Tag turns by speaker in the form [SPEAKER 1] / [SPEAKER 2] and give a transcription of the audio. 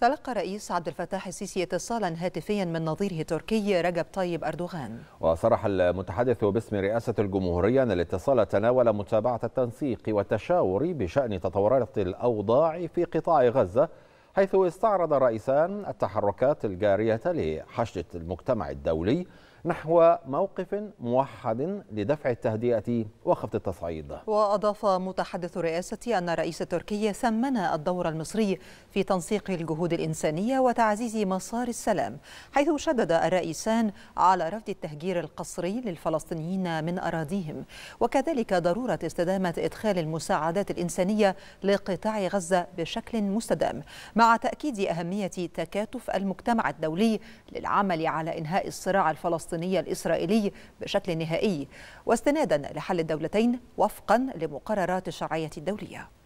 [SPEAKER 1] تلقى رئيس عبد الفتاح السيسي اتصالا هاتفيا من نظيره التركي رجب طيب أردوغان
[SPEAKER 2] وصرح المتحدث باسم رئاسة الجمهورية أن الاتصال تناول متابعة التنسيق والتشاور بشأن تطورات الأوضاع في قطاع غزة حيث استعرض الرئيسان التحركات الجارية لحشد المجتمع الدولي نحو موقف موحد لدفع التهدئة وخفض التصعيد وأضاف
[SPEAKER 1] متحدث الرئاسة أن الرئيس التركي ثمن الدور المصري في تنسيق الجهود الإنسانية وتعزيز مسار السلام حيث شدد الرئيسان على رفض التهجير القسري للفلسطينيين من أراضيهم وكذلك ضرورة استدامة إدخال المساعدات الإنسانية لقطاع غزة بشكل مستدام مع تأكيد أهمية تكاتف المجتمع الدولي للعمل على إنهاء الصراع الفلسطيني الفلسطيني الإسرائيلي بشكل نهائي واستنادا لحل الدولتين وفقا لمقررات الشرعية الدولية